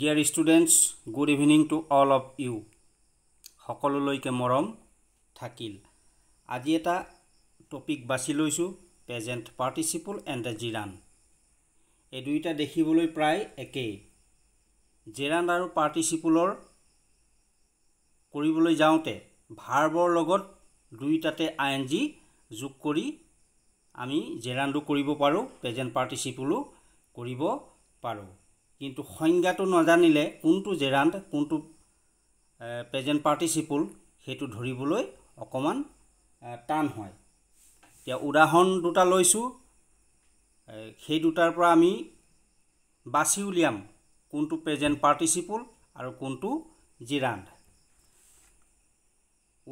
dear students good evening to all of you সকলোলৈকে মৰম থাকিল আজি এটা টপিক বাছি লৈছোঁ present participle and the gerund এই দুয়োটা দেখিবলৈ প্ৰায় একেই জিৰাণ আৰু পাৰ্টিচিপলৰ কৰিবলৈ যাওঁতে ভাৰ্বৰ লগত দুয়োটাতে আই এন জি যোগ কৰি আমি জেৰাণটো কৰিব পাৰোঁ প্ৰেজেণ্ট পাৰ্টিচিপলো কৰিব পাৰোঁ কিন্তু সংজ্ঞাটো নাজানিলে কোনটো জেৰাণ্ট কোনটো প্ৰেজেণ্ট পাৰ্টিচিপুল সেইটো ধৰিবলৈ অকণমান টান হয় এতিয়া উদাহৰণ দুটা লৈছোঁ সেই দুটাৰ পৰা আমি বাছি উলিয়াম কোনটো প্ৰেজেণ্ট পাৰ্টিচিপুল আৰু কোনটো জিৰাণ্ড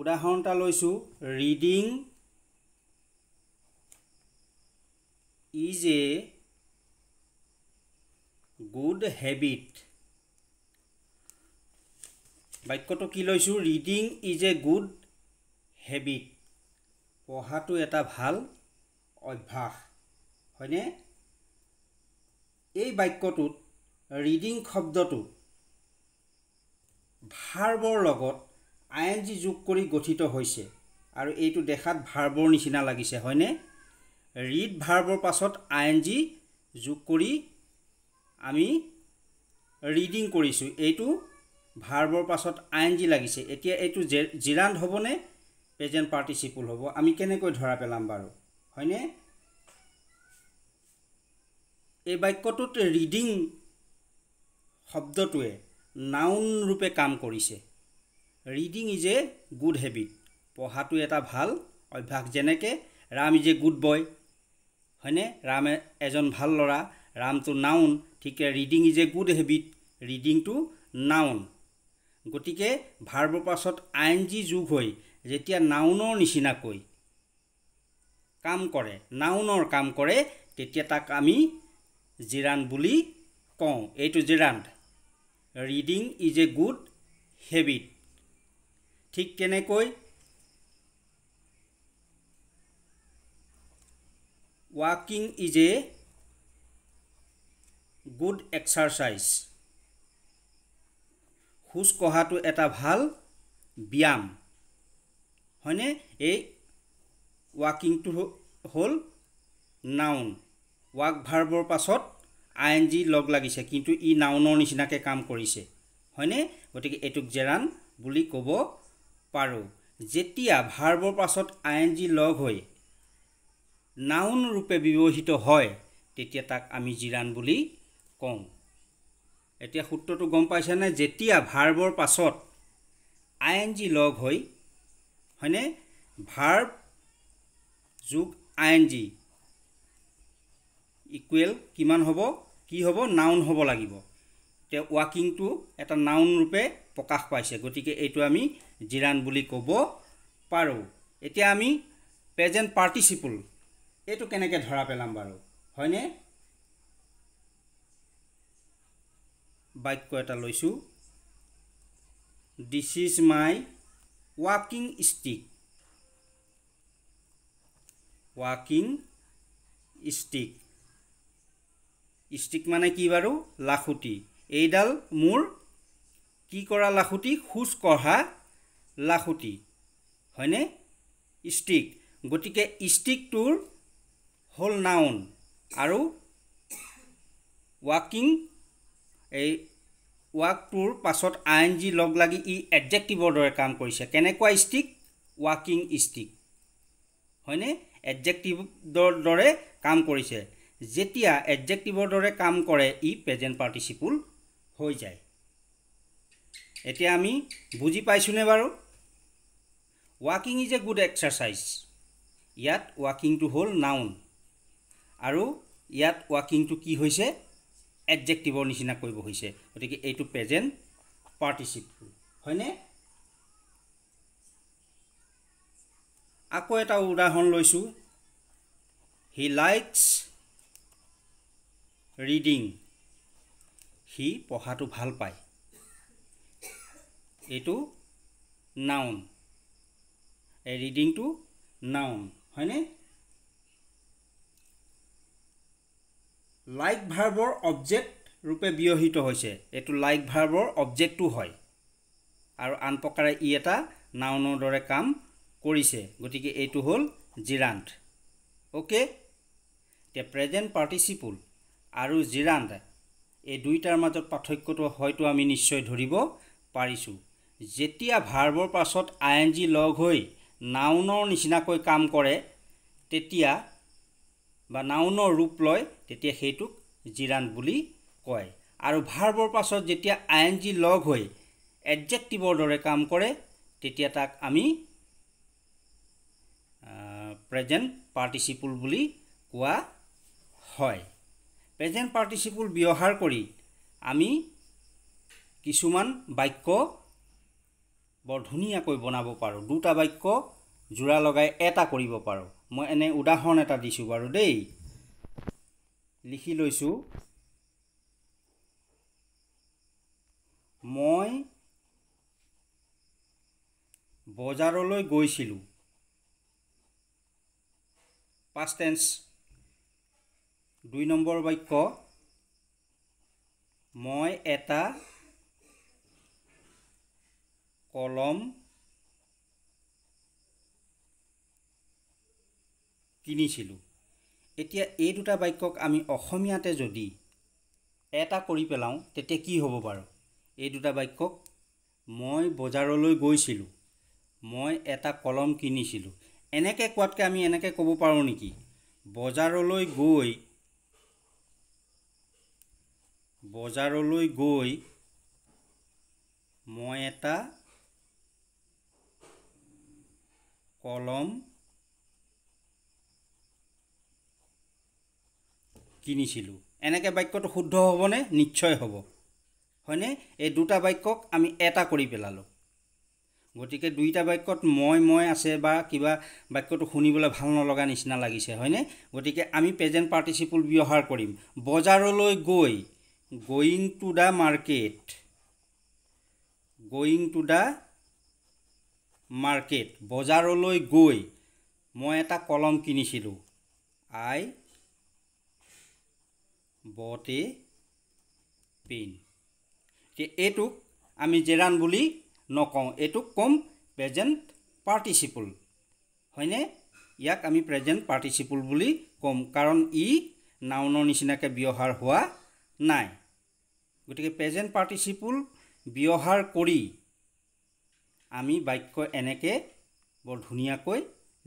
উদাহৰণ এটা লৈছোঁ reading is a good habit বাক্যটো কি লৈছোঁ reading is a good habit পঢ়াটো এটা ভাল অভ্যাস হয়নে এই বাক্যটোত ৰিডিং শব্দটো ভাৰ্বৰ লগত আই এন জি যোগ কৰি গঠিত হৈছে আৰু এইটো দেখাত ভাৰ্বৰ নিচিনা লাগিছে হয়নে ৰিড ভাৰ্বৰ পাছত আই এন জি যোগ কৰি আমি ৰিডিং কৰিছোঁ এইটো ভাৰ্বৰ পাছত আই এন জি লাগিছে এতিয়া এইটো জিৰাণ হ'বনে প্ৰেজেণ্ট পাৰ্টিচিপুল হ'ব আমি কেনেকৈ ধৰা পেলাম বাৰু হয়নে এই বাক্যটোত ৰিডিং শব্দটোৱে নাউন ৰূপে কাম কৰিছে reading is a good habit পঢ়াটো এটা ভাল অভ্যাস যেনেকৈ Ram is a good boy হয়নে ৰাম এজন ভাল ল'ৰা ৰামটো নাউন ঠিকে reading is a good habit ৰিডিংটো নাউন গতিকে ভাৰ্বৰ পাছত আই এন জি যোগ হৈ যেতিয়া নাউনৰ নিচিনাকৈ কাম কৰে নাউনৰ কাম কৰে তেতিয়া তাক আমি জিৰাণ বুলি কওঁ এইটো gerund reading is a good habit ঠিক কেনেকৈ ৱাকিং ইজ এ গুড এক্সাৰচাইজ খোজ কঢ়াটো এটা ভাল ব্যায়াম হয়নে এই ৱাকিংটো হ'ল নাউন ৱাক ভাৰ্বৰ পাছত আই এন জি লগ লাগিছে কিন্তু ই নাউনৰ নিচিনাকৈ কাম কৰিছে হয়নে গতিকে এইটোক জেৰাণ বুলি ক'ব পাৰোঁ যেতিয়া ভাৰ্বৰ পাছত আই এন জি লগ হৈ নাউন ৰূপে ব্যৱহৃত হয় তেতিয়া তাক আমি জিৰাণ বুলি কওঁ এতিয়া সূত্ৰটো গম পাইছেনে যেতিয়া ভাৰ্বৰ পাছত আই এন জি লগ হৈ হয়নে ভাৰ্ব যোগ আই এন জি ইকুৱেল কিমান হ'ব কি হ'ব নাউন হ'ব লাগিব তে ৱাকিংটো এটা নাউন ৰূপে প্ৰকাশ পাইছে গতিকে এইটো আমি জিৰাণ বুলি ক'ব পাৰোঁ এতিয়া আমি প্ৰেজেণ্ট পাৰ্টিচিপুল এইটো কেনেকৈ ধৰা পেলাম বাৰু হয়নে বাক্য এটা লৈছোঁ this is my ৱাকিং stick ৱাকিং stick stick মানে কি বাৰু লাখুটি এইডাল মোৰ কি কৰা লাখুটি খোজ কঢ়া লাখুটি হয়নে ষ্টিক গতিকে ষ্টিকটোৰ হ'ল নাউন আৰু ৱাকিং এই ৱাকটোৰ পাছত আই এন জি লগ লাগি ই এডজেক্টিভৰ দৰে কাম কৰিছে কেনেকুৱা ষ্টিক ৱাকিং ষ্টিক হয়নে এডজেক্টিভৰ দৰে কাম কৰিছে যেতিয়া এডজেক্টিভৰ দৰে কাম কৰে ই প্ৰেজেণ্ট পাৰ্টিচিপুল হৈ যায় এতিয়া আমি বুজি পাইছোঁনে বাৰু ৱাকিং ইজ এ গুড এক্সাৰচাইজ ইয়াত ৱাকিংটো হ'ল নাউন আৰু ইয়াত ৱাকিংটো কি হৈছে এডজেক্টিভৰ নিচিনা কৰিব হৈছে গতিকে এইটো প্ৰেজেণ্ট পাৰ্টিচিপফুল হয়নে আকৌ এটা উদাহৰণ লৈছোঁ হি লাইকছ ৰিডিং সি পঢ়াটো ভাল পায় এইটো নাউন এই ৰিডিংটো নাউন হয়নে লাইক ভাৰ্বৰ অবজেক্ট ৰূপে বিয়হিত হৈছে এইটো লাইক ভাৰ্বৰ অবজেক্টো হয় আৰু আন প্ৰকাৰে ই এটা নাউনৰ দৰে কাম কৰিছে গতিকে এইটো হ'ল জিৰান্ত অ'কে এতিয়া প্ৰেজেণ্ট পাৰ্টিচিপুল আৰু জিৰান্ত এই দুইটাৰ মাজত পাৰ্থক্যটো হয়তো আমি নিশ্চয় ধৰিব পাৰিছোঁ যেতিয়া ভাৰ্বৰ পাছত আই এন জি লগ হৈ নাউনৰ নিচিনাকৈ কাম কৰে তেতিয়া বা নাউনৰ ৰূপ লয় তেতিয়া সেইটোক জিৰাণ বুলি কয় আৰু ভাৰ্বৰ পাছত যেতিয়া আই এন জি লগ হৈ এডজেক্টিভৰ দৰে কাম কৰে তেতিয়া তাক আমি প্ৰেজেণ্ট পাৰ্টিচিপুল বুলি কোৱা হয় প্ৰেজেণ্ট পাৰ্টিচিপুল ব্যৱহাৰ কৰি আমি কিছুমান বাক্য বৰ ধুনীয়াকৈ বনাব পাৰোঁ দুটা বাক্য জোৰা লগাই এটা কৰিব পাৰোঁ মই এনে উদাহৰণ এটা দিছোঁ বাৰু দেই লিখি লৈছোঁ মই বজাৰলৈ গৈছিলোঁ পাষ্ট টেঞ্চ দুই নম্বৰ বাক্য মই এটা কলম কিনিছিলোঁ এতিয়া এই দুটা বাক্যক আমি অসমীয়াতে যদি এটা কৰি পেলাওঁ তেতিয়া কি হ'ব বাৰু এই দুটা বাক্যক মই বজাৰলৈ গৈছিলোঁ মই এটা কলম কিনিছিলোঁ এনেকৈ কোৱাতকৈ আমি এনেকৈ ক'ব পাৰোঁ নেকি বজাৰলৈ গৈ বজাৰলৈ গৈ মই এটা কলম কিনিছিলোঁ এনেকৈ বাক্যটো শুদ্ধ হ'বনে নিশ্চয় হ'ব হয়নে এই দুটা বাক্যক আমি এটা কৰি পেলালোঁ গতিকে দুইটা বাক্যত মই মই আছে বা কিবা বাক্যটো শুনিবলৈ ভাল নলগা নিচিনা লাগিছে হয়নে গতিকে আমি প্ৰেজেণ্ট পাৰ্টিচিপল ব্যৱহাৰ কৰিম বজাৰলৈ গৈ going to the market going to the market বজাৰলৈ গৈ মই এটা কলম কিনিছিলোঁ আই বট এ পেইন এতিয়া এইটোক আমি জেৰাণ বুলি নকওঁ এইটোক কম প্ৰেজেণ্ট পাৰ্টিচিপল হয়নে ইয়াক আমি প্ৰেজেণ্ট পাৰ্টিচিপল বুলি ক'ম কাৰণ ই নাউনৰ নিচিনাকৈ ব্যৱহাৰ হোৱা নাই গতিকে প্ৰেজেণ্ট পাৰ্টিচিপল ব্যৱহাৰ কৰি আমি বাক্য এনেকৈ বৰ ধুনীয়াকৈ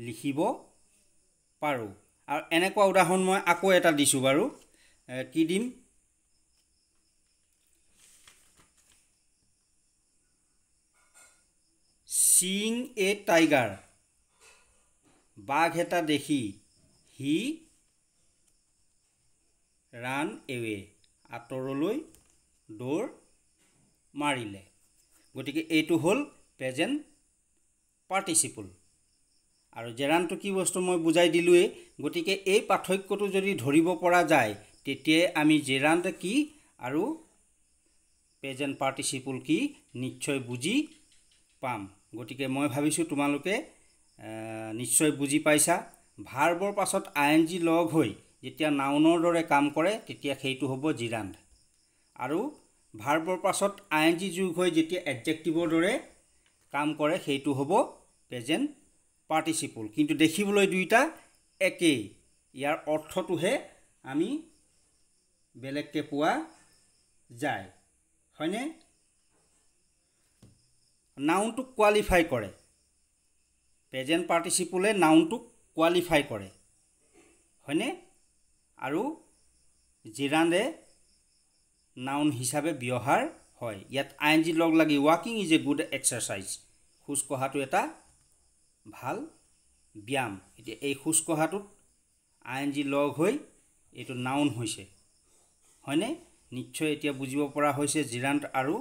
লিখিব পাৰোঁ আৰু এনেকুৱা উদাহৰণ মই আকৌ এটা দিছোঁ বাৰু কি দিম চিং এ টাইগাৰ বাঘ এটা দেখি সি ৰান এৱে আঁতৰলৈ দৌৰ মাৰিলে গতিকে এইটো হ'ল প্ৰেজেণ্ট পাৰ্টিচিপল আৰু জেৰানটো কি বস্তু মই বুজাই দিলোঁৱেই গতিকে এই পাৰ্থক্যটো যদি ধৰিব পৰা যায় তেতিয়াই আমি জেৰাণ্ড কি আৰু প্ৰেজেণ্ট পাৰ্টিচিপল কি নিশ্চয় বুজি পাম গতিকে মই ভাবিছোঁ তোমালোকে নিশ্চয় বুজি পাইছা ভাৰ্বৰ পাছত আই এন জি লগ হৈ যেতিয়া নাউনৰ দৰে কাম কৰে তেতিয়া সেইটো হ'ব জিৰাণ্ড আৰু ভাৰ্বৰ পাছত আই এন জি যোগ হৈ যেতিয়া এডজেক্টিভৰ দৰে কাম কৰে সেইটো হ'ব প্ৰেজেণ্ট পাৰ্টিচিপল কিন্তু দেখিবলৈ দুয়োটা একেই ইয়াৰ অৰ্থটোহে আমি বেলেগকৈ পোৱা যায় হয়নে নাউনটোক কোৱালিফাই কৰে প্ৰেজেণ্ট পাৰ্টিচিপলে নাউনটোক কোৱালিফাই কৰে হয়নে আৰু জিৰাণে নাউন হিচাপে ব্যৱহাৰ হয় ইয়াত আই এন জি লগ লাগি ৱাকিং ইজ এ গুড এক্সাৰচাইজ খোজ কঢ়াটো এটা ভাল ব্যায়াম এতিয়া এই খোজকঢ়াটোত আই এন জি লগ হৈ এইটো নাউন হৈছে হয়নে নিশ্চয় এতিয়া বুজিব পৰা হৈছে জিৰাণ্ট আৰু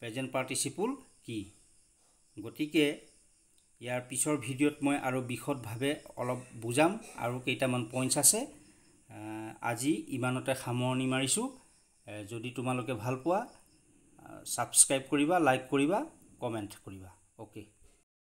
প্ৰেজেণ্ট পাৰ্টিচিপুল কি গতিকে ইয়াৰ পিছৰ ভিডিঅ'ত মই আৰু বিশদভাৱে অলপ বুজাম আৰু কেইটামান পইণ্টছ আছে আজি ইমানতে সামৰণি মাৰিছোঁ যদি তোমালোকে ভাল পোৱা ছাবস্ক্ৰাইব কৰিবা লাইক কৰিবা কমেণ্ট কৰিবা অ'কে